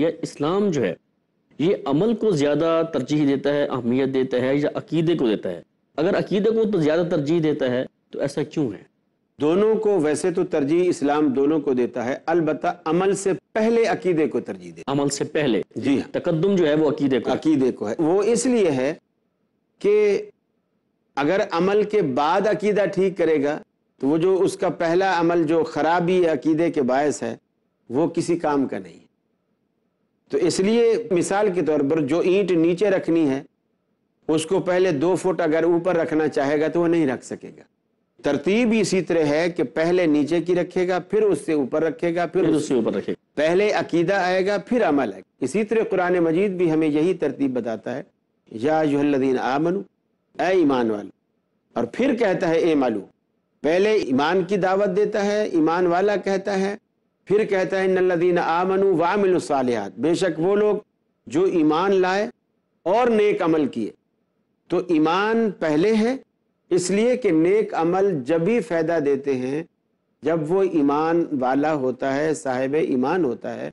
اسلام جو ہے یہ عمل کو زیادہ ترجیح دیتا ہے اہمیت دیتا ہے یا عقیدے کو دیتا ہے اگر عقیدے کو تو زیادہ ترجیح دیتا ہے تو ایسا کیوں ہے دونوں کو ویسے تو ترجیح اسلام دونوں کو دیتا ہے البتہ عمل سے پہلے عقیدے کو ترجیح دیتا عمل سے پہلے جی ہاں تقدم جو ہے وہ عقیدے کو عقیدے کو ہے وہ اس لیے ہے کہ اگر عمل کے بعد عقیدہ ٹھیک کرے گا تو وہ جو اس کا پہلا عمل جو خرابی عقیدے کے باعث ہے وہ کسی کام کا نہیں ہے تو اس لیے مثال کے طور پر جو اینٹ نیچے رکھنی ہے اس کو پہلے دو فٹ اگر اوپر رکھنا چاہے گا تو وہ نہیں رکھ سکے گا ترتیب اسی طرح ہے کہ پہلے نیچے کی رکھے گا پھر اس سے اوپر رکھے گا پھر اس سے اوپر رکھے گا پہلے عقیدہ آئے گا پھر عمل آئے گا اسی طرح قرآن مجید بھی ہمیں یہی ترتیب بتاتا ہے یادین الذین آمنو اے ایمان والو اور پھر کہتا ہے اے مالو پہلے ایمان کی دعوت دیتا ہے ایمان والا کہتا ہے پھر کہتا ہے ان کہتے ہیں الصالحات بے شک وہ لوگ جو ایمان لائے اور نیک عمل کیے تو ایمان پہلے ہے اس لیے کہ نیک عمل جب ہی فائدہ دیتے ہیں جب وہ ایمان والا ہوتا ہے صاحب ایمان ہوتا ہے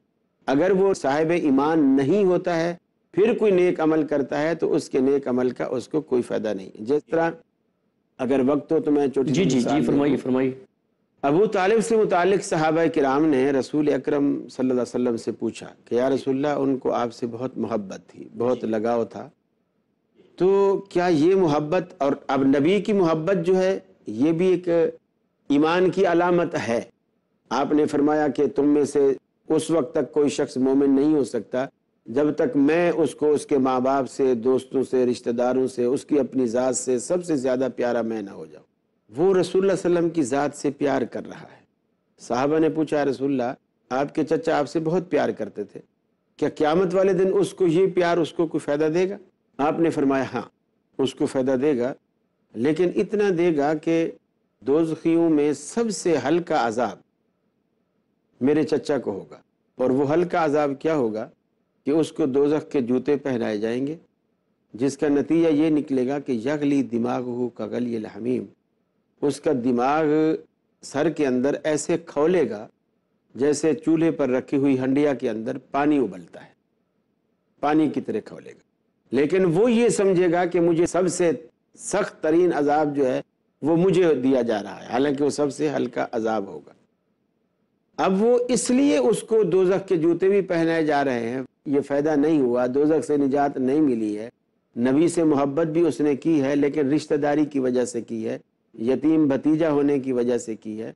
اگر وہ صاحب ایمان نہیں ہوتا ہے پھر کوئی نیک عمل کرتا ہے تو اس کے نیک عمل کا اس کو کوئی فائدہ نہیں ہے جس طرح اگر وقت ہو تو میں چھوٹی جی جی جی ابو طالب سے متعلق صحابہ کرام نے رسول اکرم صلی اللہ علیہ وسلم سے پوچھا کہ یا رسول اللہ ان کو آپ سے بہت محبت تھی بہت جی۔ لگاؤ تھا تو کیا یہ محبت اور اب نبی کی محبت جو ہے یہ بھی ایک ایمان کی علامت ہے آپ نے فرمایا کہ تم میں سے اس وقت تک کوئی شخص مومن نہیں ہو سکتا جب تک میں اس کو اس کے ماں باپ سے دوستوں سے رشتہ داروں سے اس کی اپنی ذات سے سب سے زیادہ پیارا میں نہ ہو جاؤں وہ رسول اللہ علیہ وسلم کی ذات سے پیار کر رہا ہے صحابہ نے پوچھا رسول اللہ آپ کے چچا آپ سے بہت پیار کرتے تھے کیا قیامت والے دن اس کو یہ پیار اس کو کوئی فائدہ دے گا آپ نے فرمایا ہاں اس کو فائدہ دے گا لیکن اتنا دے گا کہ دوزخیوں میں سب سے ہلکا عذاب میرے چچا کو ہوگا اور وہ ہلکا عذاب کیا ہوگا کہ اس کو دوزخ کے جوتے پہنائے جائیں گے جس کا نتیجہ یہ نکلے گا کہ یغلی دماغ ہو کغلی الحمیم اس کا دماغ سر کے اندر ایسے کھولے گا جیسے چولہے پر رکھی ہوئی ہنڈیا کے اندر پانی ابلتا ہے پانی کی طرح کھولے گا لیکن وہ یہ سمجھے گا کہ مجھے سب سے سخت ترین عذاب جو ہے وہ مجھے دیا جا رہا ہے حالانکہ وہ سب سے ہلکا عذاب ہوگا اب وہ اس لیے اس کو دوزخ کے جوتے بھی پہنائے جا رہے ہیں یہ فائدہ نہیں ہوا دوزخ سے نجات نہیں ملی ہے نبی سے محبت بھی اس نے کی ہے لیکن رشتہ داری کی وجہ سے کی ہے یتیم بھتیجہ ہونے کی وجہ سے کی ہے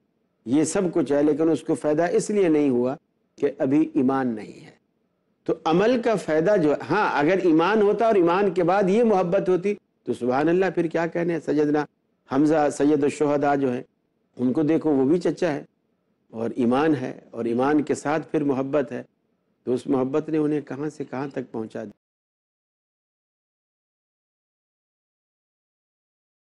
یہ سب کچھ ہے لیکن اس کو فائدہ اس لیے نہیں ہوا کہ ابھی ایمان نہیں ہے تو عمل کا فائدہ جو ہے ہاں اگر ایمان ہوتا اور ایمان کے بعد یہ محبت ہوتی تو سبحان اللہ پھر کیا کہنے سجدنا حمزہ سید الشہدا جو ہیں ان کو دیکھو وہ بھی چچا ہے اور ایمان ہے اور ایمان کے ساتھ پھر محبت ہے تو اس محبت نے انہیں کہاں سے کہاں تک پہنچا دیا